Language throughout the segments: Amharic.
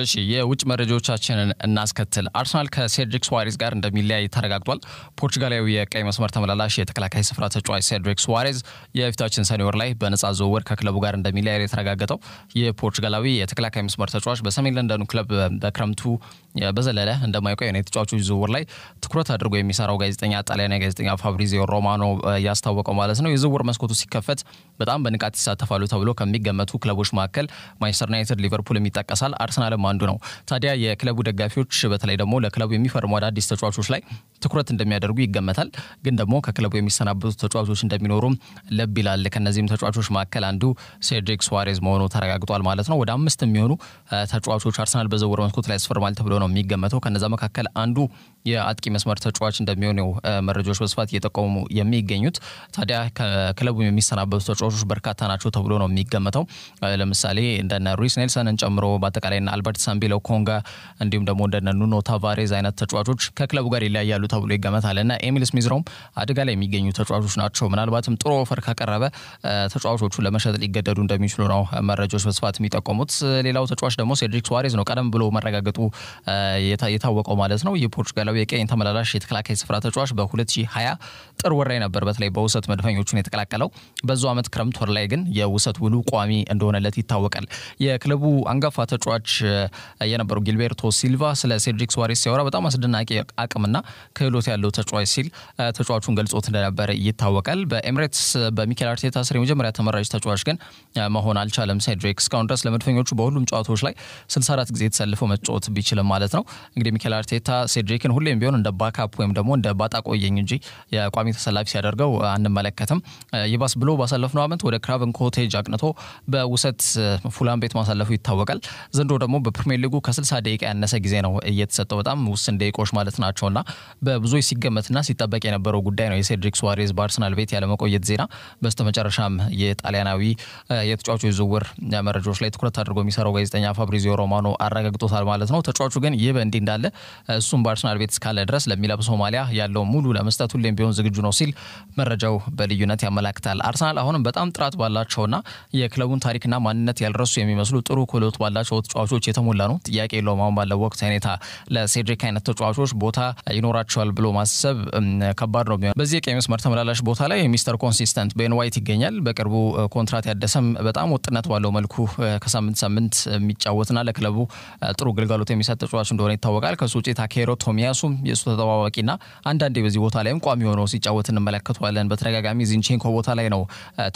እሺ የውጭ መረጃዎቻችንን እናስከትል። አርሰናል ከሴድሪክ ስዋሬዝ ጋር እንደሚለያይ ተረጋግጧል። ፖርቱጋላዊ የቀይ መስመር ተመላላሽ የተከላካይ ስፍራ ተጫዋች ሴድሪክ ስዋሬዝ የፊታችን ሰኔ ወር ላይ በነጻ ዝውውር ከክለቡ ጋር እንደሚለያይ የተረጋገጠው የፖርቱጋላዊ የተከላካይ መስመር ተጫዋች በሰሜን ለንደኑ ክለብ በክረምቱ በዘለለ እንደማይቆይ ነው የተጫዋቾች ዝውውር ላይ ትኩረት አድርጎ የሚሰራው ጋዜጠኛ ጣሊያና ጋዜጠኛ ፋብሪዚዮ ሮማኖ ያስታወቀው ማለት ነው። የዝውውር መስኮቱ ሲከፈት በጣም በንቃት ይሳተፋሉ ተብሎ ከሚገመቱ ክለቦች መካከል ማንቸስተር ዩናይትድ፣ ሊቨርፑል ይጠቀሳል። አርሰናል ጭምርም አንዱ ነው። ታዲያ የክለቡ ደጋፊዎች በተለይ ደግሞ ለክለቡ የሚፈርሙ አዳዲስ ተጫዋቾች ላይ ትኩረት እንደሚያደርጉ ይገመታል። ግን ደግሞ ከክለቡ የሚሰናበቱ ተጫዋቾች እንደሚኖሩም ልብ ይላል። ከእነዚህም ተጫዋቾች መካከል አንዱ ሴድሪክ ሱዋሬዝ መሆኑ ተረጋግጧል ማለት ነው። ወደ አምስት የሚሆኑ ተጫዋቾች አርሰናል በዝውውር መስኮት ላይ ያስፈርማል ተብሎ ነው የሚገመተው። ከነዛ መካከል አንዱ የአጥቂ መስመር ተጫዋች እንደሚሆን መረጃዎች በስፋት እየጠቆሙ የሚገኙት። ታዲያ ከክለቡ የሚሰናበቱ ተጫዋቾች በርካታ ናቸው ተብሎ ነው የሚገመተው። ለምሳሌ እንደነ ሩስ ኔልሰንን ጨምሮ በአጠቃላይ አልበርት ሳምቢሎ ኮንጋ እንዲሁም ደግሞ እንደነ ኑኖ ታቫሬዝ አይነት ተጫዋቾች ከክለቡ ጋር ይለያያሉ ተብሎ ይገመታል እና ኤሚል ስሚዝራውም አደጋ ላይ የሚገኙ ተጫዋቾች ናቸው። ምናልባትም ጥሩ ኦፈር ካቀረበ ተጫዋቾቹ ለመሸጥ ሊገደዱ እንደሚችሉ ነው መረጃዎች በስፋት የሚጠቆሙት። ሌላው ተጫዋች ደግሞ ሴድሪክ ሱዋሬዝ ነው። ቀደም ብሎ መረጋገጡ የታወቀው ማለት ነው የፖርቹጋላ ሌላው የቀኝ ተመላላሽ የተከላካይ ስፍራ ተጫዋች በ2020 ጥር ወር ላይ ነበር በተለይ በውሰት መድፈኞቹን የተቀላቀለው። በዙ ዓመት ክረምት ወር ላይ ግን የውሰት ውሉ ቋሚ እንደሆነለት ይታወቃል። የክለቡ አንጋፋ ተጫዋች የነበረው ጊልቤርቶ ሲልቫ ስለ ሴድሪክ ሱዋሬስ ሲያወራ በጣም አስደናቂ አቅምና ክህሎት ያለው ተጫዋች ሲል ተጫዋቹን ገልጾት እንደነበር ይታወቃል። በኤምሬትስ በሚኬል አርቴታ ስር የመጀመሪያ ተመራጭ ተጫዋች ግን መሆን አልቻለም። ሴድሪክ እስካሁን ድረስ ለመድፈኞቹ በሁሉም ጨዋታዎች ላይ 64 ጊዜ የተሰልፈው መጫወት ቢችልም ማለት ነው እንግዲህ ሚኬል አርቴታ ሴድሪክን ሁሌም ቢሆን እንደ ባካፕ ወይም ደግሞ እንደ ባጣ ቆየኝ እንጂ የቋሚ ተሰላፊ ሲያደርገው አንመለከትም። ይባስ ብሎ ባሳለፍነው ዓመት ወደ ክራቨን ኮቴጅ አቅንቶ በውሰት ፉላም ቤት ማሳለፉ ይታወቃል። ዘንድሮ ደግሞ በፕሪሚየር ሊጉ ከ60 ደቂቃ ያነሰ ጊዜ ነው እየተሰጠው በጣም ውስን ደቂቆች ማለት ናቸውና በብዙዎች ሲገመትና ሲጠበቅ የነበረው ጉዳይ ነው። የሴድሪክ ሱዋሬዝ በአርሰናል ቤት ያለመቆየት ዜና በስተመጨረሻም የጣሊያናዊ የተጫዋቾች ዝውውር መረጃዎች ላይ ትኩረት አድርጎ የሚሰራው ጋዜጠኛ ፋብሪዚዮ ሮማኖ አረጋግጦታል ማለት ነው። ተጫዋቹ ግን ይህ በእንዲህ እንዳለ እሱም በአርሰናል ቤት እስካለ ድረስ ለሚለብ ሶማሊያ ያለው ሙሉ ለመስጠት ሁሌም ቢሆን ዝግጁ ነው ሲል መረጃው በልዩነት ያመላክታል። አርሰናል አሁንም በጣም ጥራት ባላቸውና የክለቡን ታሪክና ማንነት ያልረሱ የሚመስሉ ጥሩ ክህሎት ባላቸው ተጫዋቾች የተሞላ ነው። ጥያቄ የለውም። አሁን ባለው ወቅት ሁኔታ ለሴድሪክ አይነት ተጫዋቾች ቦታ ይኖራቸዋል ብሎ ማሰብ ከባድ ነው የሚሆን በዚህ የቀኝ መስመር ተመላላሽ ቦታ ላይ ሚስተር ኮንሲስተንት ቤን ዋይት ይገኛል። በቅርቡ ኮንትራት ያደሰም በጣም ወጥነት ባለው መልኩ ከሳምንት ሳምንት የሚጫወትና ለክለቡ ጥሩ ግልጋሎት የሚሰጥ ተጫዋች እንደሆነ ይታወቃል። ከሱ ውጭ ታኬሮ ቶሚያሱ እሱም የእሱ ና አንዳንዴ በዚህ ቦታ ላይም ቋሚ ሆነው ሲጫወት እንመለከተዋለን። በተደጋጋሚ ዚንቼንኮ ቦታ ላይ ነው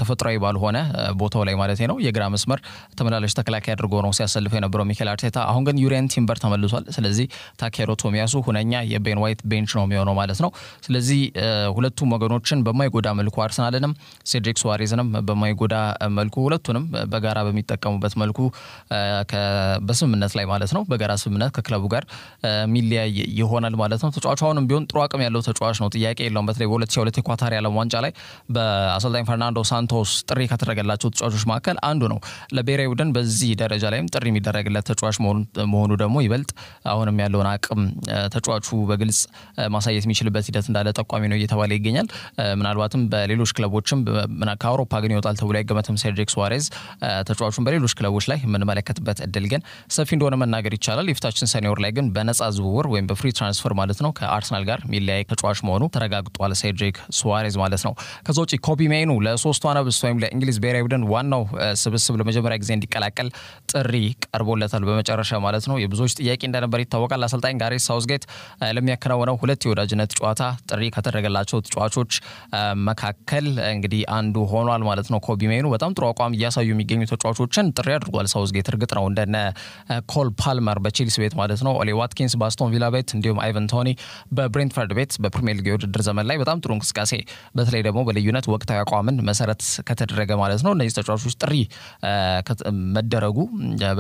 ተፈጥሯዊ ባልሆነ ቦታው ላይ ማለት ነው የግራ መስመር ተመላለሽ ተከላካይ አድርጎ ነው ሲያሰልፍ የነበረው ሚኬል አርቴታ። አሁን ግን ዩሬን ቲምበር ተመልሷል። ስለዚህ ታኬሮ ቶሚያሱ ሁነኛ የቤን ዋይት ቤንች ነው የሚሆነው ማለት ነው። ስለዚህ ሁለቱም ወገኖችን በማይጎዳ መልኩ አርሰናልንም ሴድሪክ ሱዋሬዝንም በማይጎዳ መልኩ ሁለቱንም በጋራ በሚጠቀሙበት መልኩ በስምምነት ላይ ማለት ነው በጋራ ስምምነት ከክለቡ ጋር ሚለያይ ይሆናል ማለት ነው። ተጫዋቹ አሁንም ቢሆን ጥሩ አቅም ያለው ተጫዋች ነው፣ ጥያቄ የለውም። በተለይ በ2022 የኳታር የዓለም ዋንጫ ላይ በአሰልጣኝ ፈርናንዶ ሳንቶስ ጥሪ ከተደረገላቸው ተጫዋቾች መካከል አንዱ ነው። ለብሔራዊ ቡድን በዚህ ደረጃ ላይም ጥሪ የሚደረግለት ተጫዋች መሆኑ ደግሞ ይበልጥ አሁንም ያለውን አቅም ተጫዋቹ በግልጽ ማሳየት የሚችልበት ሂደት እንዳለ ጠቋሚ ነው እየተባለ ይገኛል። ምናልባትም በሌሎች ክለቦችም ከአውሮፓ ግን ይወጣል ተብሎ አይገመትም። ሴርጂክ ሱዋሬዝ ተጫዋቹን በሌሎች ክለቦች ላይ የምንመለከትበት እድል ግን ሰፊ እንደሆነ መናገር ይቻላል። የፊታችን ሰኔ ወር ላይ ግን በነጻ ዝውውር ወይም በፍሪ ትራንስፈር ትራንስፈር ማለት ነው ከአርሰናል ጋር ሚለያይ ተጫዋች መሆኑ ተረጋግጧል። ሴድሪክ ሱዋሬዝ ማለት ነው። ከዛ ውጭ ኮቢ ሜኑ ለሶስቱ አናብስት ወይም ለእንግሊዝ ብሔራዊ ቡድን ዋናው ስብስብ ለመጀመሪያ ጊዜ እንዲቀላቀል ጥሪ ቀርቦለታል። በመጨረሻ ማለት ነው። የብዙዎች ጥያቄ እንደነበር ይታወቃል። አሰልጣኝ ጋሪ ሳውዝጌት ለሚያከናውነው ሁለት የወዳጅነት ጨዋታ ጥሪ ከተደረገላቸው ተጫዋቾች መካከል እንግዲህ አንዱ ሆኗል ማለት ነው። ኮቢ ሜይኑ በጣም ጥሩ አቋም እያሳዩ የሚገኙ ተጫዋቾችን ጥሪ አድርጓል ሳውዝጌት። እርግጥ ነው እንደነ ኮል ፓልመር በቼልሲ ቤት ማለት ነው፣ ኦሊ ዋትኪንስ በአስቶን ቪላ ቤት እንዲሁም ኢቨን ቶኒ በብሬንትፈርድ ቤት በፕሪሚየር ሊግ የውድድር ዘመን ላይ በጣም ጥሩ እንቅስቃሴ በተለይ ደግሞ በልዩነት ወቅታዊ አቋምን መሰረት ከተደረገ ማለት ነው እነዚህ ተጫዋቾች ጥሪ መደረጉ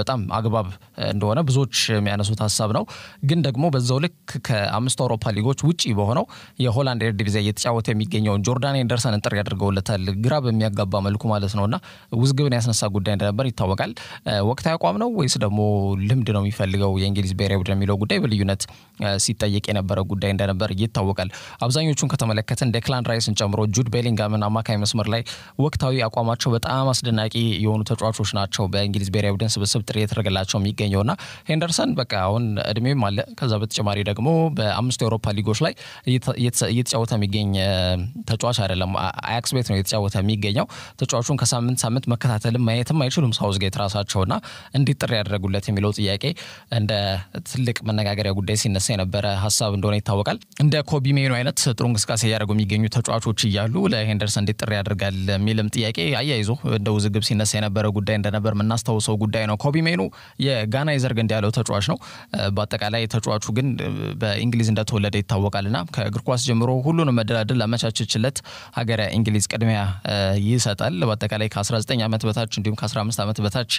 በጣም አግባብ እንደሆነ ብዙዎች የሚያነሱት ሀሳብ ነው። ግን ደግሞ በዛው ልክ ከአምስቱ አውሮፓ ሊጎች ውጪ በሆነው የሆላንድ ዲቪዚያ እየተጫወተ የሚገኘውን ጆርዳን ኤንደርሰንን ጥሪ አድርገውለታል። ግራ በሚያጋባ መልኩ ማለት ነው እና ውዝግብን ያስነሳ ጉዳይ እንደነበር ይታወቃል። ወቅታዊ አቋም ነው ወይስ ደግሞ ልምድ ነው የሚፈልገው የእንግሊዝ ብሔራዊ ቡድን የሚለው ጉዳይ በልዩነት ሲጠየቅ የነበረ ጉዳይ እንደነበር ይታወቃል። አብዛኞቹን ከተመለከተ እንደ ራይስን ጨምሮ ጁድ ቤሊንጋምን አማካይ መስመር ላይ ወቅታዊ አቋማቸው በጣም አስደናቂ የሆኑ ተጫዋቾች ናቸው። በእንግሊዝ ብሔራዊ ቡድን ስብስብ ጥሪ የተደረገላቸው የሚገኘውና ሄንደርሰን በቃ አሁን እድሜም አለ። ከዛ በተጨማሪ ደግሞ በአምስቱ የአውሮፓ ሊጎች ላይ እየተጫወተ የሚገኝ ተጫዋች አይደለም። አያክስ ቤት ነው እየተጫወተ የሚገኘው። ተጫዋቹን ከሳምንት ሳምንት መከታተልም ማየትም አይችሉም ሳውዝጌት ራሳቸውና እንዲጥር ጥሪ ያደረጉለት የሚለው ጥያቄ እንደ ትልቅ መነጋገሪያ ጉዳይ ሲነሳ የነበረ የነበረ ሀሳብ እንደሆነ ይታወቃል። እንደ ኮቢ ሜኑ አይነት ጥሩ እንቅስቃሴ እያደረጉ የሚገኙ ተጫዋቾች እያሉ ለሄንደርሰን እንዴት ጥሪ ያደርጋል የሚልም ጥያቄ አያይዞ እንደ ውዝግብ ሲነሳ የነበረ ጉዳይ እንደነበር የምናስታውሰው ጉዳይ ነው። ኮቢ ሜኑ የጋና የዘር ግንድ ያለው ተጫዋች ነው። በአጠቃላይ ተጫዋቹ ግን በእንግሊዝ እንደተወለደ ይታወቃልና ከእግር ኳስ ጀምሮ ሁሉንም መደላድል አመቻችችለት ሀገረ እንግሊዝ ቅድሚያ ይሰጣል። በአጠቃላይ ከ19 ዓመት በታች እንዲሁም ከ15 ዓመት በታች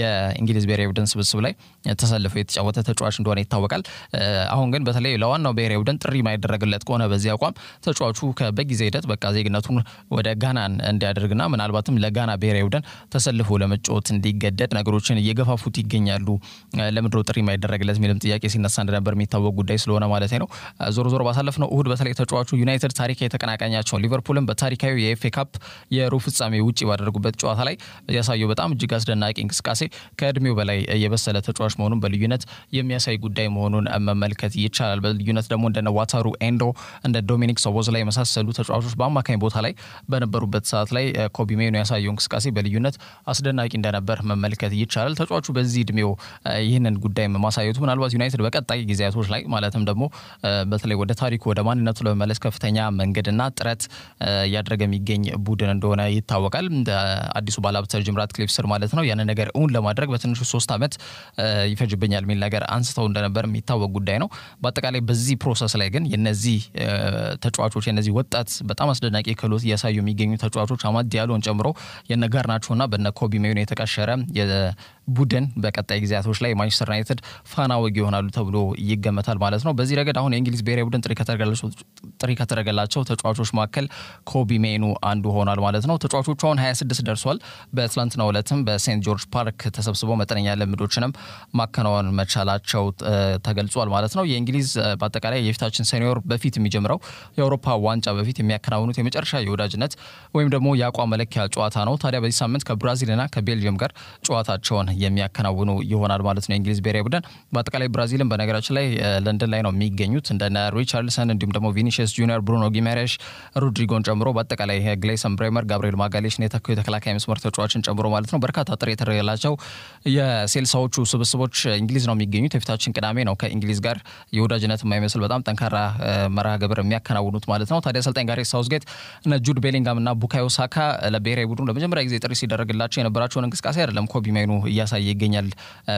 የእንግሊዝ ብሔራዊ ቡድን ስብስብ ላይ ተሰልፎ የተጫወተ ተጫዋች እንደሆነ ይታወቃል። አሁን ግን በተለይ ለዋናው ብሔራዊ ቡድን ጥሪ ማይደረግለት ከሆነ በዚህ አቋም ተጫዋቹ በጊዜ ሂደት በቃ ዜግነቱን ወደ ጋናን እንዲያደርግና ምናልባትም ለጋና ብሔራዊ ቡድን ተሰልፎ ለመጫወት እንዲገደድ ነገሮችን እየገፋፉት ይገኛሉ። ለምድሮ ጥሪ ማይደረግለት የሚልም ጥያቄ ሲነሳ እንደነበር የሚታወቅ ጉዳይ ስለሆነ ማለት ነው። ዞሮ ዞሮ ባሳለፍነው እሁድ በተለይ ተጫዋቹ ዩናይትድ ታሪካዊ ተቀናቃኛቸውን ሊቨርፑልን በታሪካዊ የኤፍ ካፕ የሩብ ፍጻሜ ውጭ ባደረጉበት ጨዋታ ላይ ያሳየው በጣም እጅግ አስደናቂ እንቅስቃሴ ከእድሜው በላይ የበሰለ ተጫዋች መሆኑን በልዩነት የሚያሳይ ጉዳይ መሆኑን መመልከት ይቻላል። ይቻላል። በልዩነት ደግሞ እንደነ ዋታሩ ኤንዶ እንደ ዶሚኒክ ሶቦዝ ላይ የመሳሰሉ ተጫዋቾች በአማካኝ ቦታ ላይ በነበሩበት ሰዓት ላይ ኮቢ ሜይኖ ያሳየው እንቅስቃሴ በልዩነት አስደናቂ እንደነበር መመልከት ይቻላል። ተጫዋቹ በዚህ እድሜው ይህንን ጉዳይ ማሳየቱ ምናልባት ዩናይትድ በቀጣይ ጊዜያቶች ላይ ማለትም ደግሞ በተለይ ወደ ታሪኩ ወደ ማንነቱ ለመመለስ ከፍተኛ መንገድና ጥረት እያደረገ የሚገኝ ቡድን እንደሆነ ይታወቃል። አዲሱ ባለሀብት ጂም ራትክሊፍ ስር ማለት ነው። ያንን ነገር እውን ለማድረግ በትንሹ ሶስት ዓመት ይፈጅብኛል የሚል ነገር አንስተው እንደነበር የሚታወቅ ጉዳይ ነው። በአጠቃላይ በዚህ ፕሮሰስ ላይ ግን የነዚህ ተጫዋቾች የነዚህ ወጣት በጣም አስደናቂ ክህሎት እያሳዩ የሚገኙ ተጫዋቾች አማድ ዲያሎን ጨምሮ የነ ጋርናቾና በነ ኮቢ ሜዩን የተቀሸረ ቡድን በቀጣይ ጊዜያቶች ላይ ማንቸስተር ዩናይትድ ፋና ወጊ ይሆናሉ ተብሎ ይገመታል ማለት ነው። በዚህ ረገድ አሁን የእንግሊዝ ብሔራዊ ቡድን ጥሪ ከተደረገላቸው ተጫዋቾች መካከል ኮቢ ሜኑ አንዱ ሆኗል ማለት ነው። ተጫዋቾቹ አሁን 26 ደርሷል። በትላንትናው ዕለትም በሴንት ጆርጅ ፓርክ ተሰብስበው መጠነኛ ልምዶችንም ማከናወን መቻላቸው ተገልጿል ማለት ነው። የእንግሊዝ በአጠቃላይ የፊታችን ሴኒዮር በፊት የሚጀምረው የአውሮፓ ዋንጫ በፊት የሚያከናውኑት የመጨረሻ የወዳጅነት ወይም ደግሞ የአቋም መለኪያ ጨዋታ ነው። ታዲያ በዚህ ሳምንት ከብራዚልና ከቤልጅየም ጋር ጨዋታቸውን የሚያከናውኑ ይሆናል ማለት ነው። የእንግሊዝ ብሔራዊ ቡድን በአጠቃላይ ብራዚልም በነገራችን ላይ ለንደን ላይ ነው የሚገኙት እንደነ ሪቻርልሰን እንዲሁም ደግሞ ቪኒሽስ ጁኒየር፣ ብሩኖ ጊሜሬሽ፣ ሮድሪጎን ጨምሮ በአጠቃላይ ግሌሰን ብሬመር፣ ጋብሪኤል ማጋሌሽን የተኩ የተከላካይ መስመር ተጫዋችን ጨምሮ ማለት ነው በርካታ ጥሪ የተደረገላቸው የሴልሳዎቹ ስብስቦች እንግሊዝ ነው የሚገኙት። የፊታችን ቅዳሜ ነው ከእንግሊዝ ጋር የወዳጅነት የማይመስል በጣም ጠንካራ መርሃ ግብር የሚያከናውኑት ማለት ነው። ታዲያ አሰልጣኝ ጋሬት ሳውዝጌት እነ ጁድ ቤሊንጋም እና ቡካዮ ሳካ ለብሔራዊ ቡድኑ ለመጀመሪያ ጊዜ ጥሪ ሲደረግላቸው የነበራቸውን እንቅስቃሴ አይደለም ኮቢ ማይኑ እያ እያሳየ ይገኛል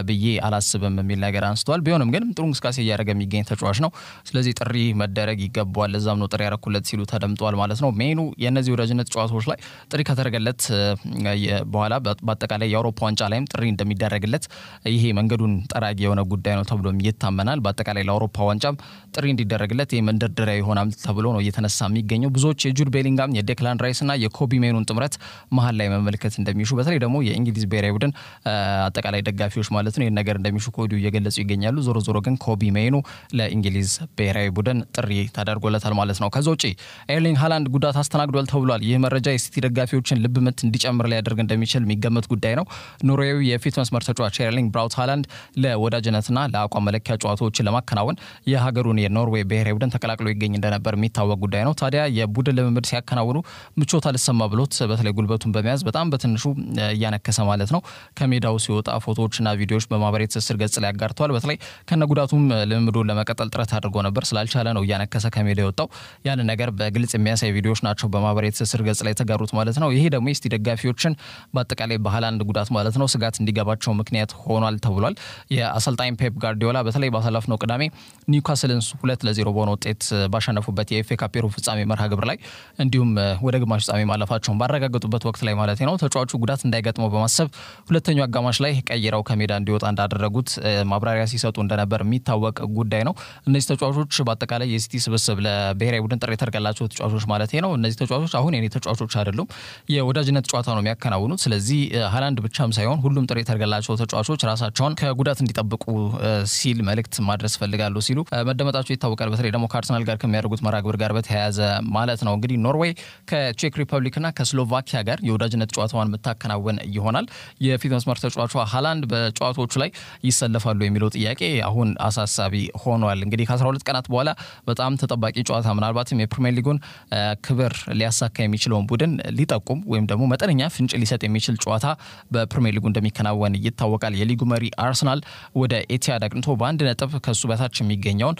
ብዬ አላስብም የሚል ነገር አንስተዋል። ቢሆንም ግን ጥሩ እንቅስቃሴ እያደረገ የሚገኝ ተጫዋች ነው። ስለዚህ ጥሪ መደረግ ይገባዋል። እዛም ነው ጥሪ ያረኩለት ሲሉ ተደምጠዋል ማለት ነው። ሜኑ የእነዚህ ወዳጅነት ጨዋታዎች ላይ ጥሪ ከተደረገለት በኋላ በአጠቃላይ የአውሮፓ ዋንጫ ላይም ጥሪ እንደሚደረግለት ይሄ መንገዱን ጠራጊ የሆነ ጉዳይ ነው ተብሎም ይታመናል። በአጠቃላይ ለአውሮፓ ዋንጫም ጥሪ እንዲደረግለት ይህ መንደርደሪያ ይሆናል ተብሎ ነው እየተነሳ የሚገኘው። ብዙዎች የጁድ ቤሊንጋም የዴክላን ራይስና የኮቢ ሜኑን ጥምረት መሀል ላይ መመልከት እንደሚሹ በተለይ ደግሞ የእንግሊዝ ብሔራዊ ቡድን አጠቃላይ ደጋፊዎች ማለት ነው ይህን ነገር እንደሚሹ ከወዲሁ እየገለጹ ይገኛሉ። ዞሮ ዞሮ ግን ኮቢ ሜይኑ ለእንግሊዝ ብሔራዊ ቡድን ጥሪ ተደርጎለታል ማለት ነው። ከዛ ውጪ ኤርሊንግ ሃላንድ ጉዳት አስተናግዷል ተብሏል። ይህ መረጃ የሲቲ ደጋፊዎችን ልብ ምት እንዲጨምር ሊያደርግ እንደሚችል የሚገመት ጉዳይ ነው። ኖርዌያዊ የፊት መስመር ተጫዋች ኤርሊንግ ብራውት ሃላንድ ለወዳጅነትና ለአቋም መለኪያ ጨዋታዎችን ለማከናወን የሀገሩን የኖርዌይ ብሔራዊ ቡድን ተቀላቅሎ ይገኝ እንደነበር የሚታወቅ ጉዳይ ነው። ታዲያ የቡድን ልምምድ ሲያከናውኑ ምቾት አልሰማ ብሎት በተለይ ጉልበቱን በመያዝ በጣም በትንሹ እያነከሰ ማለት ነው ከሜዳው ሲወጣ ፎቶዎችና ቪዲዮዎች በማህበራዊ ትስስር ገጽ ላይ አጋርተዋል። በተለይ ከነ ጉዳቱም ልምምዱን ለመቀጠል ጥረት አድርጎ ነበር፣ ስላልቻለ ነው እያነከሰ ከሜዳ የወጣው። ያን ነገር በግልጽ የሚያሳይ ቪዲዮዎች ናቸው በማህበራዊ ትስስር ገጽ ላይ የተጋሩት ማለት ነው። ይሄ ደግሞ የስቲ ደጋፊዎችን በአጠቃላይ በሃላንድ ጉዳት ማለት ነው ስጋት እንዲገባቸው ምክንያት ሆኗል ተብሏል። የአሰልጣኝ ፔፕ ጋርዲዮላ በተለይ ባሳለፍነው ቅዳሜ ኒውካስልን ሁለት ለዜሮ በሆነ ውጤት ባሸነፉበት የኤፍኤ ካፕ የሩብ ፍጻሜ መርሃ ግብር ላይ እንዲሁም ወደ ግማሽ ፍጻሜ ማለፋቸውን ባረጋገጡበት ወቅት ላይ ማለት ነው ተጫዋቹ ጉዳት እንዳይገጥመው በማሰብ ሁለተኛው አጋማሽ አጋማሽ ላይ ቀይረው ከሜዳ እንዲወጣ እንዳደረጉት ማብራሪያ ሲሰጡ እንደነበር የሚታወቅ ጉዳይ ነው። እነዚህ ተጫዋቾች በአጠቃላይ የሲቲ ስብስብ ለብሔራዊ ቡድን ጥሪ የተደረገላቸው ተጫዋቾች ማለት ነው። እነዚህ ተጫዋቾች አሁን የኔ ተጫዋቾች አይደሉም፣ የወዳጅነት ጨዋታ ነው የሚያከናውኑት። ስለዚህ ሀላንድ ብቻም ሳይሆን ሁሉም ጥሪ የተደረገላቸው ተጫዋቾች ራሳቸውን ከጉዳት እንዲጠብቁ ሲል መልእክት ማድረስ ፈልጋሉ ሲሉ መደመጣቸው ይታወቃል። በተለይ ደግሞ ከአርሰናል ጋር ከሚያደርጉት መርሃ ግብር ጋር በተያያዘ ማለት ነው። እንግዲህ ኖርዌይ ከቼክ ሪፐብሊክና ከስሎቫኪያ ጋር የወዳጅነት ጨዋታዋን የምታከናውን ይሆናል። የፊት መስመር ተጫ ተጫዋቿ ሀላንድ በጨዋታዎቹ ላይ ይሰለፋሉ የሚለው ጥያቄ አሁን አሳሳቢ ሆኗል። እንግዲህ ከ12 ቀናት በኋላ በጣም ተጠባቂ ጨዋታ ምናልባትም የፕሪሚየር ሊጉን ክብር ሊያሳካ የሚችለውን ቡድን ሊጠቁም ወይም ደግሞ መጠነኛ ፍንጭ ሊሰጥ የሚችል ጨዋታ በፕሪሚየር ሊጉ እንደሚከናወን ይታወቃል። የሊጉ መሪ አርሰናል ወደ ኤቲያድ አቅንቶ በአንድ ነጥብ ከሱ በታች የሚገኘውን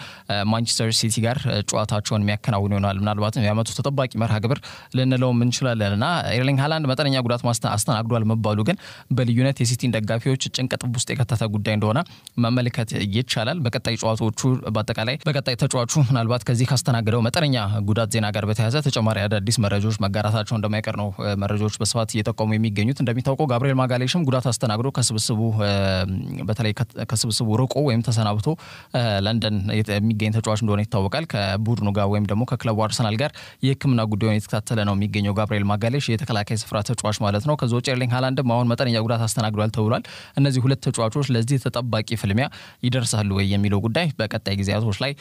ማንቸስተር ሲቲ ጋር ጨዋታቸውን የሚያከናውን ይሆናል። ምናልባትም የአመቱ ተጠባቂ መርሃ ግብር ልንለውም እንችላለን እና ኤርሊንግ ሀላንድ መጠነኛ ጉዳት አስተናግዷል መባሉ ግን በልዩነት የሲቲ የአርሰናሎችን ደጋፊዎች ጭንቀት ውስጥ የከተተ ጉዳይ እንደሆነ መመልከት ይቻላል። በቀጣይ ጨዋታዎቹ በአጠቃላይ በቀጣይ ተጫዋቹ ምናልባት ከዚህ ካስተናገደው መጠነኛ ጉዳት ዜና ጋር በተያያዘ ተጨማሪ አዳዲስ መረጃዎች መጋራታቸው እንደማይቀር ነው መረጃዎች በስፋት እየጠቆሙ የሚገኙት። እንደሚታወቀው ጋብርኤል ማጋሌሽም ጉዳት አስተናግዶ ከስብስቡ በተለይ ከስብስቡ ርቆ ወይም ተሰናብቶ ለንደን የሚገኝ ተጫዋች እንደሆነ ይታወቃል። ከቡድኑ ጋር ወይም ደግሞ ከክለቡ አርሰናል ጋር የሕክምና ጉዳዩን የተከታተለ ነው የሚገኘው ጋብርኤል ማጋሌሽ የተከላካይ ስፍራ ተጫዋች ማለት ነው። ከዚ ውጭ ኤርሊንግ ሃላንድም አሁን መጠነኛ ጉዳት አስተናግዷል ተስተውሏል። እነዚህ ሁለት ተጫዋቾች ለዚህ ተጠባቂ ፍልሚያ ይደርሳሉ ወይ የሚለው ጉዳይ በቀጣይ ጊዜያቶች ላይ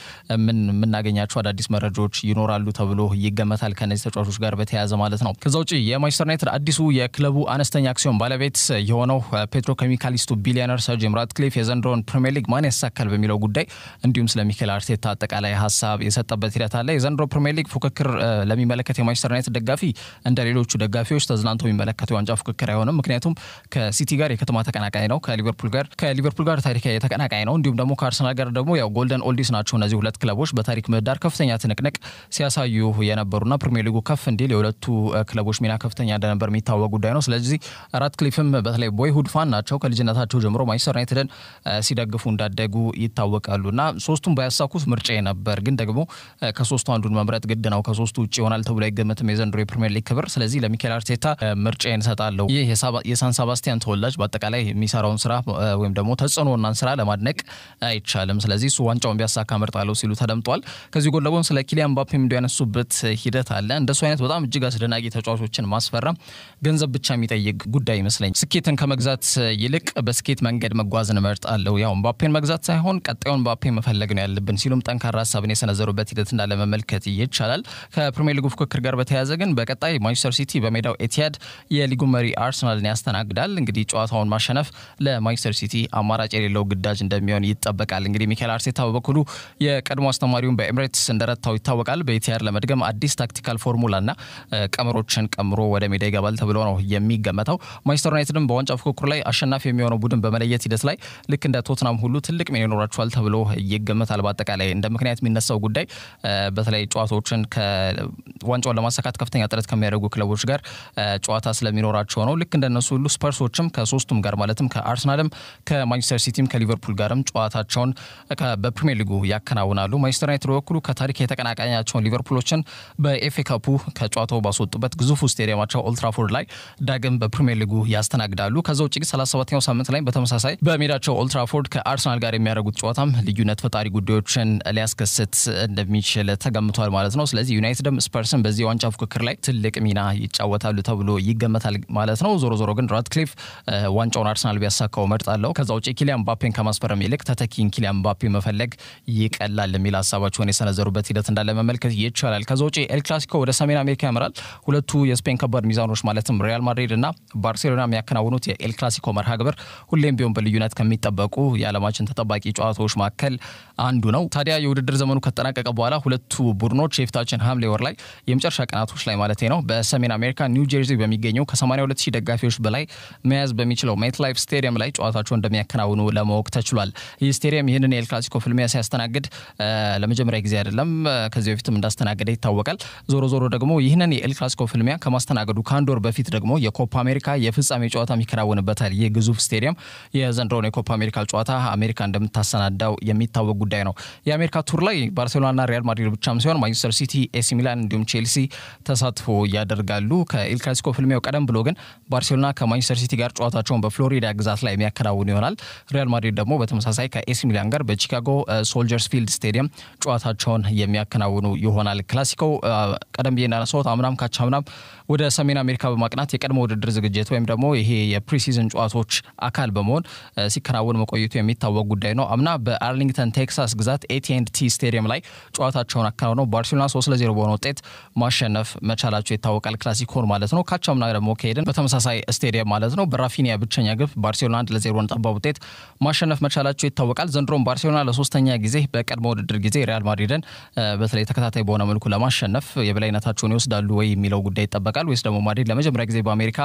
ምን የምናገኛቸው አዳዲስ መረጃዎች ይኖራሉ ተብሎ ይገመታል። ከነዚህ ተጫዋቾች ጋር በተያያዘ ማለት ነው። ከዛ ውጭ የማንቸስተር ዩናይትድ አዲሱ የክለቡ አነስተኛ አክሲዮን ባለቤት የሆነው ፔትሮኬሚካሊስቱ ቢሊዮነር ሰር ጂም ራትክሊፍ የዘንድሮን ፕሪምየር ሊግ ማን ያሳካል በሚለው ጉዳይ እንዲሁም ስለ ሚኬል አርቴታ አጠቃላይ ሀሳብ የሰጠበት ሂደት አለ። የዘንድሮ ፕሪምየር ሊግ ፉክክር ለሚመለከት የማንቸስተር ዩናይትድ ደጋፊ እንደ ሌሎቹ ደጋፊዎች ተዝናንቶ የሚመለከተው የዋንጫ ፉክክር አይሆንም። ምክንያቱም ከሲቲ ጋር ሁለተኛ ተቀናቃኝ ነው ከሊቨርፑል ጋር ከሊቨርፑል ጋር ታሪክ ተቀናቃኝ ነው። እንዲሁም ደግሞ ከአርሰናል ጋር ደግሞ ያው ጎልደን ኦልዲስ ናቸው። እነዚህ ሁለት ክለቦች በታሪክ ምህዳር ከፍተኛ ትንቅንቅ ሲያሳዩ የነበሩና ፕሪሚየር ሊጉ ከፍ እንዲል የሁለቱ ክለቦች ሚና ከፍተኛ እንደነበር የሚታወቅ ጉዳይ ነው። ስለዚህ ራትክሊፍም በተለይ ቦይሁድ ፋን ናቸው። ከልጅነታቸው ጀምሮ ማንቸስተር ዩናይትድን ሲደግፉ እንዳደጉ ይታወቃሉ እና ሶስቱም ባያሳኩት ምርጫ ነበር፣ ግን ደግሞ ከሶስቱ አንዱን መምረጥ ግድ ነው። ከሶስቱ ውጭ ይሆናል ተብሎ አይገመትም የዘንድሮ የፕሪሚየር ሊግ ክብር። ስለዚህ ለሚኬል አርቴታ ምርጫ እንሰጣለሁ። ይህ የሳን ሴባስቲያን ተወላጅ በአጠቃላይ የሚሰራውን ስራ ወይም ደግሞ ተጽዕኖናን ስራ ለማድነቅ አይቻልም። ስለዚህ እሱ ዋንጫውን ቢያሳካ እመርጣለሁ ሲሉ ተደምጧል። ከዚህ ጎን ለጎን ስለ ኪሊያን ምባፔ እንዲ ያነሱበት ሂደት አለ። እንደሱ አይነት በጣም እጅግ አስደናቂ ተጫዋቾችን ማስፈራ ገንዘብ ብቻ የሚጠይቅ ጉዳይ ይመስለኝ። ስኬትን ከመግዛት ይልቅ በስኬት መንገድ መጓዝን እመርጣለሁ። ያው ምባፔን መግዛት ሳይሆን ቀጣዩን ምባፔ መፈለግ ነው ያለብን ሲሉም ጠንካራ ሀሳብን የሰነዘሩበት ሂደት እንዳለ መመልከት ይቻላል። ከፕሪሚየር ሊጉ ፉክክር ጋር በተያያዘ ግን በቀጣይ ማንቸስተር ሲቲ በሜዳው ኤቲያድ የሊጉ መሪ አርሰናልን ያስተናግዳል። እንግዲህ ጨዋታውን ቶትናምን ማሸነፍ ለማንቸስተር ሲቲ አማራጭ የሌለው ግዳጅ እንደሚሆን ይጠበቃል። እንግዲህ ሚካኤል አርቴታ በበኩሉ የቀድሞ አስተማሪውን በኤምሬትስ እንደረታው ይታወቃል። በኢቲአር ለመድገም አዲስ ታክቲካል ፎርሙላና ቀመሮችን ቀምሮ ወደ ሜዳ ይገባል ተብሎ ነው የሚገመተው። ማንቸስተር ዩናይትድም በዋንጫ ፉክክሩ ላይ አሸናፊ የሚሆነው ቡድን በመለየት ሂደት ላይ ልክ እንደ ቶትናም ሁሉ ትልቅ ሚና ይኖራቸዋል ተብሎ ይገመታል። በአጠቃላይ እንደ ምክንያት የሚነሳው ጉዳይ በተለይ ጨዋታዎችን ዋንጫውን ለማሳካት ከፍተኛ ጥረት ከሚያደርጉ ክለቦች ጋር ጨዋታ ስለሚኖራቸው ነው። ልክ እንደነሱ ሁሉ ስፐርሶችም ከሶስት ከሶስቱም ጋር ማለትም ከአርሰናልም ከማንቸስተር ሲቲም ከሊቨርፑል ጋርም ጨዋታቸውን በፕሪሚየር ሊጉ ያከናውናሉ። ማንቸስተር ዩናይትድ በበኩሉ ከታሪክ የተቀናቃኛቸውን ሊቨርፑሎችን በኤፌ ካፑ ከጨዋታው ባስወጡበት ግዙፉ ስቴዲየማቸው ኦልትራፎርድ ላይ ዳግም በፕሪሚየር ሊጉ ያስተናግዳሉ። ከዛ ውጭ 37ኛው ሳምንት ላይ በተመሳሳይ በሜዳቸው ኦልትራፎርድ ከአርሰናል ጋር የሚያደርጉት ጨዋታም ልዩነት ፈጣሪ ጉዳዮችን ሊያስከስት እንደሚችል ተገምቷል ማለት ነው። ስለዚህ ዩናይትድም ስፐርስን በዚህ የዋንጫ ፉክክር ላይ ትልቅ ሚና ይጫወታሉ ተብሎ ይገመታል ማለት ነው። ዞሮ ዞሮ ግን ራትክሊፍ ዋንጫውን አርሰናል ቢያሳካው እመርጣለሁ። ከዛ ውጭ ኪሊያን ባፔን ከማስፈረም ይልቅ ተተኪን ኪሊያን ባፔ መፈለግ ይቀላል የሚል ሀሳባቸውን የሰነዘሩበት ሂደት እንዳለ መመልከት ይቻላል። ከዛ ውጭ ኤል ክላሲኮ ወደ ሰሜን አሜሪካ ያምራል። ሁለቱ የስፔን ከባድ ሚዛኖች ማለትም ሪያል ማድሪድ እና ባርሴሎና የሚያከናውኑት የኤል ክላሲኮ መርሃ ግብር ሁሌም ቢሆን በልዩነት ከሚጠበቁ የዓለማችን ተጠባቂ ጨዋታዎች መካከል አንዱ ነው። ታዲያ የውድድር ዘመኑ ከተጠናቀቀ በኋላ ሁለቱ ቡድኖች የፊታችን ሐምሌ ወር ላይ የመጨረሻ ቀናቶች ላይ ማለት ነው በሰሜን አሜሪካ ኒው ጀርዚ በሚገኘው ከ82 ሺህ ደጋፊዎች በላይ መያዝ በሚችለው በሚወክለው ሜትላይፍ ስቴዲየም ላይ ጨዋታቸውን እንደሚያከናውኑ ለማወቅ ተችሏል። ይህ ስቴዲየም ይህንን የኤል ክላሲኮ ፍልሚያ ሲያስተናግድ ለመጀመሪያ ጊዜ አይደለም፣ ከዚህ በፊትም እንዳስተናገደ ይታወቃል። ዞሮ ዞሮ ደግሞ ይህንን የኤል ክላሲኮ ፍልሚያ ከማስተናገዱ ከአንድ ወር በፊት ደግሞ የኮፓ አሜሪካ የፍጻሜ ጨዋታ ይከናወንበታል። ይህ ግዙፍ ስቴዲየም የዘንድሮን የኮፓ አሜሪካ ጨዋታ አሜሪካ እንደምታሰናዳው የሚታወቅ ጉዳይ ነው። የአሜሪካ ቱር ላይ ባርሴሎናና ሪያል ማድሪድ ብቻም ሲሆን ማንቸስተር ሲቲ፣ ኤሲ ሚላን እንዲሁም ቼልሲ ተሳትፎ ያደርጋሉ። ከኤል ክላሲኮ ፍልሚያው ቀደም ብሎ ግን ባርሴሎና ከማንቸስተር ሲቲ ጋር ጨዋታቸው ጨዋታውን በፍሎሪዳ ግዛት ላይ የሚያከናውን ይሆናል። ሪያል ማድሪድ ደግሞ በተመሳሳይ ከኤሲ ሚላን ጋር በቺካጎ ሶልጀርስ ፊልድ ስቴዲየም ጨዋታቸውን የሚያከናውኑ ይሆናል። ክላሲኮ ቀደም ብዬ እንዳነሳሁት አምናም ወደ ሰሜን አሜሪካ በማቅናት የቀድሞ ውድድር ዝግጅት ወይም ደግሞ ይሄ የፕሪሲዝን ጨዋታዎች አካል በመሆን ሲከናወን መቆየቱ የሚታወቅ ጉዳይ ነው። አምና በአርሊንግተን ቴክሳስ ግዛት ኤቲኤንድ ቲ ስቴዲየም ላይ ጨዋታቸውን አከናውነው ባርሴሎና ሶስት ለዜሮ በሆነ ውጤት ማሸነፍ መቻላቸው ይታወቃል። ክላሲኮን ማለት ነው። ካቻምና ደግሞ ከሄደን በተመሳሳይ ስቴዲየም ማለት ነው በራፊኒያ ብቸኛ ግብ ባርሴሎና አንድ ለዜሮ ጠባብ ውጤት ማሸነፍ መቻላቸው ይታወቃል። ዘንድሮም ባርሴሎና ለሶስተኛ ጊዜ በቀድሞ ውድድር ጊዜ ሪያል ማድሪድን በተለይ ተከታታይ በሆነ መልኩ ለማሸነፍ የበላይነታቸውን ይወስዳሉ ወይ የሚለው ጉዳይ ይጠበቃል። ወይስ ደግሞ ማድሪድ ለመጀመሪያ ጊዜ በአሜሪካ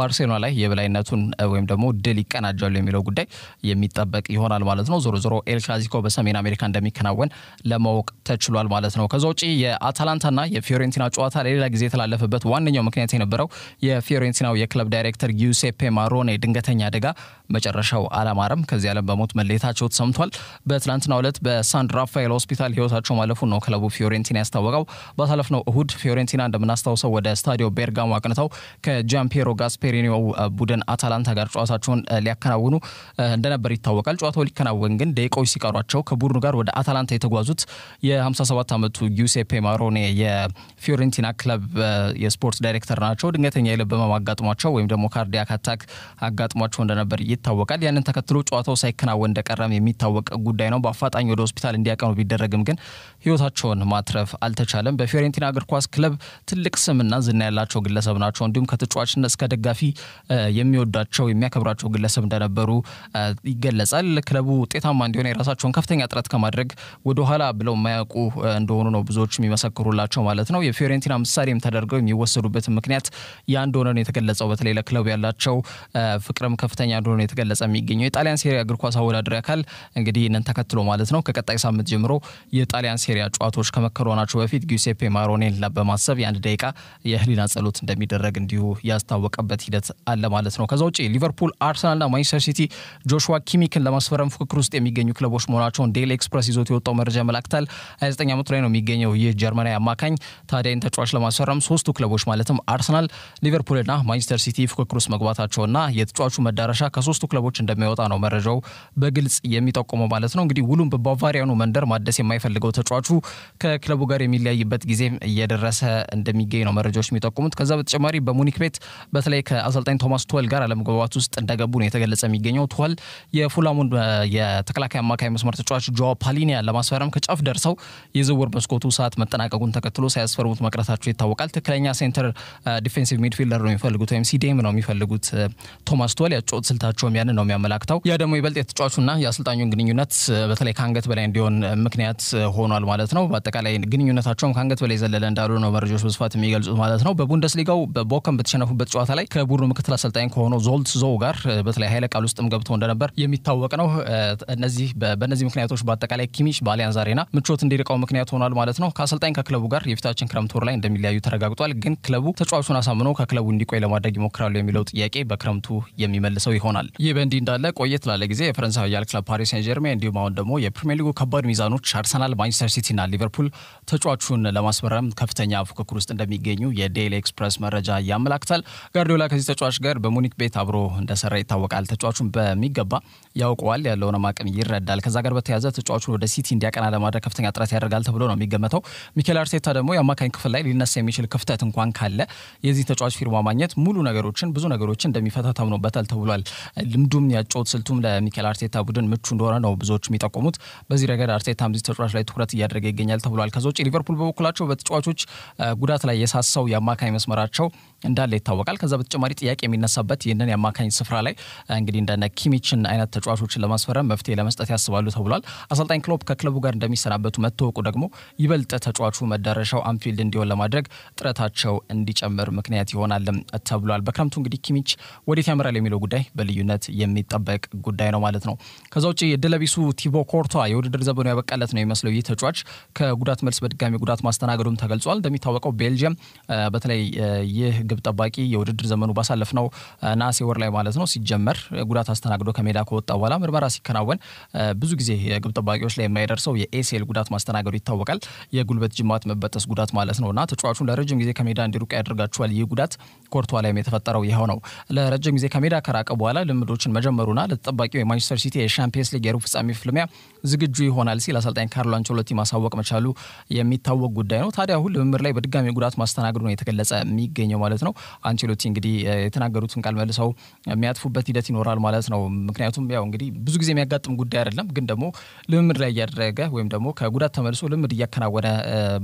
ባርሴሎና ላይ የበላይነቱን ወይም ደግሞ ድል ይቀናጃሉ የሚለው ጉዳይ የሚጠበቅ ይሆናል ማለት ነው። ዞሮ ዞሮ ኤል ክላሲኮ በሰሜን አሜሪካ እንደሚከናወን ለማወቅ ተችሏል ማለት ነው። ከዛ ውጪ የአታላንታና የፊዮሬንቲና ጨዋታ ለሌላ ጊዜ የተላለፈበት ዋነኛው ምክንያት የነበረው የፊዮሬንቲናው የክለብ ዳይሬክተር ጊዩሴፔ ማሮኔ ድንገተኛ አደጋ መጨረሻው አላማረም። ከዚህ ዓለም በሞት መለየታቸው ተሰምቷል። በትናንትናው ዕለት በሳን ራፋኤል ሆስፒታል ህይወታቸው ማለፉን ነው ክለቡ ፊዮሬንቲና ያስታወቀው። ባሳለፍነው እሁድ ፊዮሬንቲና እንደምናስታውሰው ወደ ስታዲዮ ቤርጋሞ አቅንተው ከጃምፔሮ ጋስፔሪኒ ቡድን አታላንታ ጋር ጨዋታቸውን ሊያከናውኑ እንደነበር ይታወቃል። ጨዋታው ሊከናወን ግን ደቂቃዎች ሲቀሯቸው ከቡድኑ ጋር ወደ አታላንታ የተጓዙት የ57 ዓመቱ ጊዩሴፔ ማሮኔ የፊዮሬንቲና ክለብ የስፖርት ዳይሬክተር ናቸው። ድንገተኛ የልብ ህመም አጋጥሟቸው ወይም ደግሞ ካርዲያክ አታክ አጋጥሟቸው እንደነበር ይታወቃል። ያንን ተከትሎ ጨዋታው ሳይከናወን እንደቀረም የሚታወቅ ጉዳይ ነው። በአፋጣኝ ወደ ሆስፒታል እንዲያቀኑ ቢደረግም ግን ህይወታቸውን ማትረፍ አልተቻለም። በፊዮሬንቲና እግር ኳስ ክለብ ትልቅ ስምና ዝና ያላቸው ግለሰብ ናቸው። እንዲሁም ከተጫዋችነት እስከ ደጋፊ የሚወዳቸው የሚያከብራቸው ግለሰብ እንደነበሩ ይገለጻል። ክለቡ ውጤታማ እንዲሆነ የራሳቸውን ከፍተኛ ጥረት ከማድረግ ወደኋላ ብለው የማያውቁ እንደሆኑ ነው ብዙዎች የሚመሰክሩላቸው ማለት ነው። የፊዮሬንቲና ምሳሌም ተደርገው የሚወሰዱበት ምክንያት ያ እንደሆነ ነው የተገለጸው። በተለይ ለክለቡ ያላቸው ፍቅርም ከፍተኛ እንደሆነ የተገለጸ የሚገኘው የጣሊያን ሴሪ እግር ኳስ አወዳደሪ አካል እንግዲህ ይህንን ተከትሎ ማለት ነው ከቀጣይ ሳምንት ጀምሮ የጣሊያን ሴሪ የሴሪያ ጨዋታዎች ከመከናወናቸው በፊት ጊሴፔ ማሮኔን በማሰብ የአንድ ደቂቃ የህሊና ጸሎት እንደሚደረግ እንዲሁ ያስታወቀበት ሂደት አለ ማለት ነው። ከዛ ውጭ ሊቨርፑል፣ አርሰናልና ማንቸስተር ሲቲ ጆሹዋ ኪሚክን ለማስፈረም ፉክክር ውስጥ የሚገኙ ክለቦች መሆናቸውን ዴሊ ኤክስፕረስ ይዞት የወጣው መረጃ ያመላክታል። 29 ዓመቱ ላይ ነው የሚገኘው ይህ ጀርመናዊ አማካኝ ታዲያን ተጫዋች ለማስፈረም ሶስቱ ክለቦች ማለትም አርሰናል፣ ሊቨርፑልና ማንቸስተር ሲቲ ፉክክር ውስጥ መግባታቸውና የተጫዋቹ መዳረሻ ከሶስቱ ክለቦች እንደሚወጣ ነው መረጃው በግልጽ የሚጠቁመው ማለት ነው። እንግዲህ ውሉም በባቫሪያኑ መንደር ማደስ የማይፈልገው ተጫዋች ተጫዋቹ ከክለቡ ጋር የሚለያይበት ጊዜም እየደረሰ እንደሚገኝ ነው መረጃዎች የሚጠቁሙት። ከዛ በተጨማሪ በሙኒክ ቤት በተለይ ከአሰልጣኝ ቶማስ ቱወል ጋር አለመግባባት ውስጥ እንደገቡ ነው የተገለጸ የሚገኘው። ቱወል የፉላሙን የተከላካይ አማካይ መስመር ተጫዋች ጆ ፓሊኒያ ለማስፈረም ከጫፍ ደርሰው የዝውውር መስኮቱ ሰዓት መጠናቀቁን ተከትሎ ሳያስፈርሙት መቅረታቸው ይታወቃል። ትክክለኛ ሴንተር ዲፌንሲቭ ሚድፊልደር ነው የሚፈልጉት ወይም ሲዲኤም ነው የሚፈልጉት ቶማስ ቱወል ያጫወት ስልታቸውም ያንን ነው የሚያመላክተው። ያ ደግሞ ይበልጥ የተጫዋቹና የአሰልጣኙን ግንኙነት በተለይ ከአንገት በላይ እንዲሆን ምክንያት ሆኗል ማለት ማለት ነው። በአጠቃላይ ግንኙነታቸውም ከአንገት በላይ ዘለለ እንዳሉ ነው መረጃዎች በስፋት የሚገልጹት ማለት ነው። በቡንደስሊጋው በቦከም በተሸነፉበት ጨዋታ ላይ ከቡድኑ ምክትል አሰልጣኝ ከሆነው ዞልት ዞው ጋር በተለይ ኃይለ ቃል ውስጥም ገብቶ እንደነበር የሚታወቅ ነው። እነዚህ በእነዚህ ምክንያቶች በአጠቃላይ ኪሚሽ በአሊያንዝ አሬና ምቾት እንዲርቀው ምክንያት ሆኗል ማለት ነው። ከአሰልጣኝ ከክለቡ ጋር የፊታችን ክረምት ወር ላይ እንደሚለያዩ ተረጋግጧል። ግን ክለቡ ተጫዋቹን አሳምኖ ከክለቡ እንዲቆይ ለማድረግ ይሞክራሉ የሚለው ጥያቄ በክረምቱ የሚመልሰው ይሆናል። ይህ በእንዲህ እንዳለ ቆየት ላለ ጊዜ የፈረንሳይ ኃያል ክለብ ፓሪስ ሴንት ጀርሜን እንዲሁም አሁን ደግሞ የፕሪሚየር ሊጉ ከባድ ሚዛኖች አርሰናል፣ ማንቸስተር ሲቲና ሊቨርፑል ተጫዋቹን ለማስፈረም ከፍተኛ ፉክክር ውስጥ እንደሚገኙ የዴይሊ ኤክስፕረስ መረጃ ያመላክታል። ጋርዲዮላ ከዚህ ተጫዋች ጋር በሙኒክ ቤት አብሮ እንደሰራ ይታወቃል። ተጫዋቹን በሚገባ ያውቀዋል፣ ያለውን አቅም ይረዳል። ከዛ ጋር በተያያዘ ተጫዋቹ ወደ ሲቲ እንዲያቀና ለማድረግ ከፍተኛ ጥረት ያደርጋል ተብሎ ነው የሚገመተው። ሚኬል አርቴታ ደግሞ የአማካኝ ክፍል ላይ ሊነሳ የሚችል ክፍተት እንኳን ካለ የዚህ ተጫዋች ፊርማ ማግኘት ሙሉ ነገሮችን ብዙ ነገሮችን እንደሚፈታ ታምኖበታል ተብሏል። ልምዱም ያጨዋወት ስልቱም ለሚኬል አርቴታ ቡድን ምቹ እንደሆነ ነው ብዙዎች የሚጠቁሙት። በዚህ ረገድ አርቴታም እዚህ ተጫዋች ላይ ትኩረት እያደረገ ይገኛል ተብሏል። ከዛ ውጭ ሊቨርፑል በበኩላቸው በተጫዋቾች ጉዳት ላይ የሳሳው የአማካኝ መስመራቸው እንዳለ ይታወቃል። ከዛ በተጨማሪ ጥያቄ የሚነሳበት ይህንን የአማካኝ ስፍራ ላይ እንግዲህ እንደነ ኪሚችን አይነት ተጫዋቾችን ለማስፈረም መፍትሄ ለመስጠት ያስባሉ ተብሏል። አሰልጣኝ ክሎፕ ከክለቡ ጋር እንደሚሰናበቱ መታወቁ ደግሞ ይበልጥ ተጫዋቹ መዳረሻው አንፊልድ እንዲሆን ለማድረግ ጥረታቸው እንዲጨምር ምክንያት ይሆናል ተብሏል። በክረምቱ እንግዲህ ኪሚች ወዴት ያምራል የሚለው ጉዳይ በልዩነት የሚጠበቅ ጉዳይ ነው ማለት ነው። ከዛ ውጭ የደለቢሱ ቲቦ ኮርቷ የውድድር ዘመኑ ያበቃለት ነው የሚመስለው ይህ ተጫዋች ከጉዳት መልስ በድጋሚ ጉዳት ማስተናገዱም ተገልጿል። እንደሚታወቀው ቤልጅየም በተለይ ይህ ግብ ጠባቂ የውድድር ዘመኑ ባሳለፍነው ነሐሴ ወር ላይ ማለት ነው ሲጀመር ጉዳት አስተናግዶ ከሜዳ ከወጣ በኋላ ምርመራ ሲከናወን ብዙ ጊዜ የግብ ጠባቂዎች ላይ የማይደርሰው የኤሲኤል ጉዳት ማስተናገዱ ይታወቃል። የጉልበት ጅማት መበጠስ ጉዳት ማለት ነው እና ተጫዋቹን ለረጅም ጊዜ ከሜዳ እንዲሩቅ ያደርጋቸዋል። ይህ ጉዳት ኮርቷ ላይም የተፈጠረው ይኸው ነው። ለረጅም ጊዜ ከሜዳ ከራቀ በኋላ ልምዶችን መጀመሩና ለተጠባቂው የማንቸስተር ሲቲ የሻምፒየንስ ሊግ የሩብ ፍጻሜ ፍልሚያ ዝግጁ ይሆናል ሲል አሰልጣኝ ካርሎ አንቸሎቲ ማሳወቅ መቻሉ የሚታወቅ ጉዳይ ነው። ታዲያ አሁን ልምምድ ላይ በድጋሚ ጉዳት ማስተናገዱ ነው የተገለጸ የሚገኘው ማለት ማለት ነው። አንቸሎቲ እንግዲህ የተናገሩትን ቃል መልሰው የሚያጥፉበት ሂደት ይኖራል ማለት ነው። ምክንያቱም ያው እንግዲህ ብዙ ጊዜ የሚያጋጥም ጉዳይ አይደለም፣ ግን ደግሞ ልምምድ ላይ እያደረገ ወይም ደግሞ ከጉዳት ተመልሶ ልምምድ እያከናወነ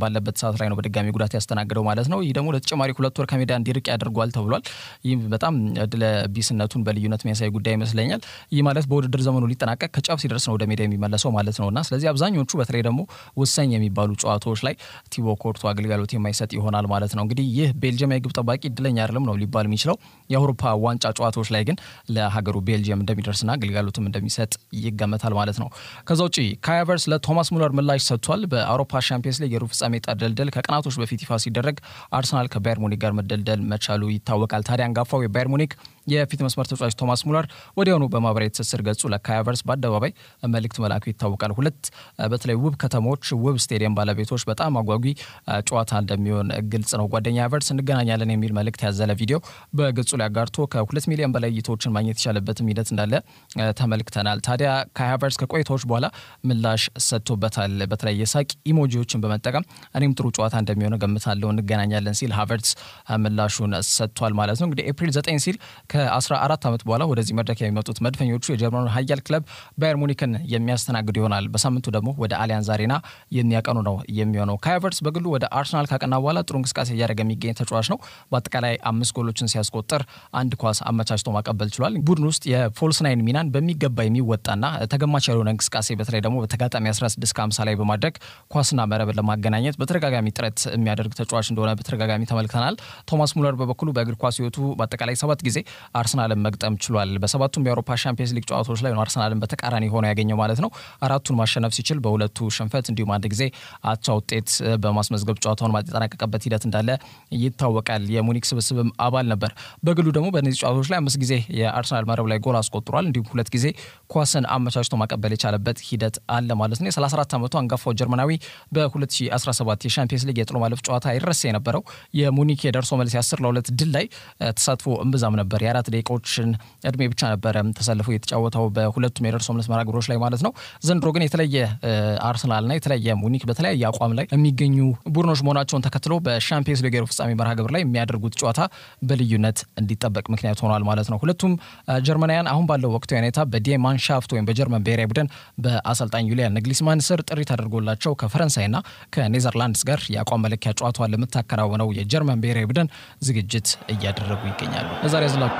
ባለበት ሰዓት ላይ ነው በድጋሚ ጉዳት ያስተናግደው ማለት ነው። ይህ ደግሞ ለተጨማሪ ሁለት ወር ከሜዳ እንዲርቅ ያደርጓል ተብሏል። ይህ በጣም ድለ ቢስነቱን በልዩነት የሚያሳይ ጉዳይ ይመስለኛል። ይህ ማለት በውድድር ዘመኑ ሊጠናቀቅ ከጫፍ ሲደርስ ነው ወደ ሜዳ የሚመለሰው ማለት ነው እና ስለዚህ አብዛኞቹ በተለይ ደግሞ ወሳኝ የሚባሉ ጨዋታዎች ላይ ቲቦ ኮርቱ አገልጋሎት የማይሰጥ ይሆናል ማለት ነው። እንግዲህ ይህ ቤልጅየም የግብ ጠባቂ በቂ እድለኛ አይደለም ነው ሊባል የሚችለው። የአውሮፓ ዋንጫ ጨዋታዎች ላይ ግን ለሀገሩ ቤልጅየም እንደሚደርስና ግልጋሎትም እንደሚሰጥ ይገመታል ማለት ነው። ከዛ ውጪ ካያቨርስ ለቶማስ ሙለር ምላሽ ሰጥቷል። በአውሮፓ ሻምፒየንስ ሊግ የሩብ ፍጻሜ ዕጣ ከቀናቶች በፊት ይፋ ሲደረግ አርሰናል ከባየር ሙኒክ ጋር መደልደል መቻሉ ይታወቃል። ታዲያ አንጋፋው የባየር ሙኒክ የፊት መስመር ተጫዋች ቶማስ ሙለር ወዲያውኑ በማህበራዊ ትስስር ገጹ ለካያቨርስ በአደባባይ መልእክት መላኩ ይታወቃል። ሁለት በተለይ ውብ ከተሞች፣ ውብ ስቴዲየም ባለቤቶች በጣም አጓጊ ጨዋታ እንደሚሆን ግልጽ ነው። ጓደኛ ያቨርስ እንገናኛለን የሚል መልእክት ያዘለ ቪዲዮ በገጹ ላይ አጋርቶ ከሁለት ሚሊዮን በላይ እይታዎችን ማግኘት የቻለበትም ሂደት እንዳለ ተመልክተናል። ታዲያ ካያቨርስ ከቆይታዎች በኋላ ምላሽ ሰጥቶበታል። በተለይ የሳቅ ኢሞጂዎችን በመጠቀም እኔም ጥሩ ጨዋታ እንደሚሆን ገምታለሁ፣ እንገናኛለን ሲል ሃቨርስ ምላሹን ሰጥቷል ማለት ነው። እንግዲህ ኤፕሪል ዘጠኝ ሲል ከ ከ14 ዓመት በኋላ ወደዚህ መድረክ የሚመጡት መድፈኞቹ የጀርመኑ ሀያል ክለብ ባየር ሙኒክን የሚያስተናግድ ይሆናል። በሳምንቱ ደግሞ ወደ አሊያንዝ አሬና የሚያቀኑ ነው የሚሆነው። ካይቨርትስ በግሉ ወደ አርሰናል ካቀና በኋላ ጥሩ እንቅስቃሴ እያደረገ የሚገኝ ተጫዋች ነው። በአጠቃላይ አምስት ጎሎችን ሲያስቆጥር አንድ ኳስ አመቻችቶ ማቀበል ችሏል። ቡድን ውስጥ የፎልስናይን ሚናን በሚገባ የሚወጣና ተገማች ያልሆነ እንቅስቃሴ በተለይ ደግሞ በተጋጣሚ 16 ከ50 ላይ በማድረግ ኳስና መረብን ለማገናኘት በተደጋጋሚ ጥረት የሚያደርግ ተጫዋች እንደሆነ በተደጋጋሚ ተመልክተናል። ቶማስ ሙለር በበኩሉ በእግር ኳስ ህይወቱ በአጠቃላይ ሰባት ጊዜ አርሰናልን መግጠም ችሏል። በሰባቱም የአውሮፓ ሻምፒየንስ ሊግ ጨዋታዎች ላይ ነው አርሰናልን በተቃራኒ ሆኖ ያገኘው ማለት ነው። አራቱን ማሸነፍ ሲችል በሁለቱ ሽንፈት እንዲሁም አንድ ጊዜ አቻ ውጤት በማስመዝገብ ጨዋታውን ማጠናቀቀበት ሂደት እንዳለ ይታወቃል። የሙኒክ ስብስብም አባል ነበር። በግሉ ደግሞ በእነዚህ ጨዋታዎች ላይ አምስት ጊዜ የአርሰናል መረብ ላይ ጎል አስቆጥሯል። እንዲሁም ሁለት ጊዜ ኳስን አመቻችቶ ማቀበል የቻለበት ሂደት አለ ማለት ነው። የ34 ዓመቱ አንጋፋው ጀርመናዊ በ2017 የሻምፒየንስ ሊግ የጥሎ ማለፍ ጨዋታ ይረሳ የነበረው የሙኒክ የደርሶ መልስ የአስር ለሁለት ድል ላይ ተሳትፎ እምብዛም ነበር የአራት ደቂቃዎችን እድሜ ብቻ ነበረ ተሰልፎ የተጫወተው በሁለቱም የደርሶ መልስ መራግብሮች ላይ ማለት ነው። ዘንድሮ ግን የተለየ አርሰናልና የተለየ ሙኒክ በተለያየ አቋም ላይ የሚገኙ ቡድኖች መሆናቸውን ተከትሎ በሻምፒየንስ ሊግ የሩብ ፍጻሜ መርሃ ግብር ላይ የሚያደርጉት ጨዋታ በልዩነት እንዲጠበቅ ምክንያት ሆኗል ማለት ነው። ሁለቱም ጀርመናውያን አሁን ባለው ወቅታዊ ሁኔታ በዲማንሻፍት ወይም በጀርመን ብሔራዊ ቡድን በአሰልጣኝ ዩሊያን ንግሊስማን ስር ጥሪ ተደርጎላቸው ከፈረንሳይና ከኔዘርላንድስ ጋር የአቋም መለኪያ ጨዋታዋን ለምታከናውነው የጀርመን ብሔራዊ ቡድን ዝግጅት እያደረጉ ይገኛሉ። ለዛሬ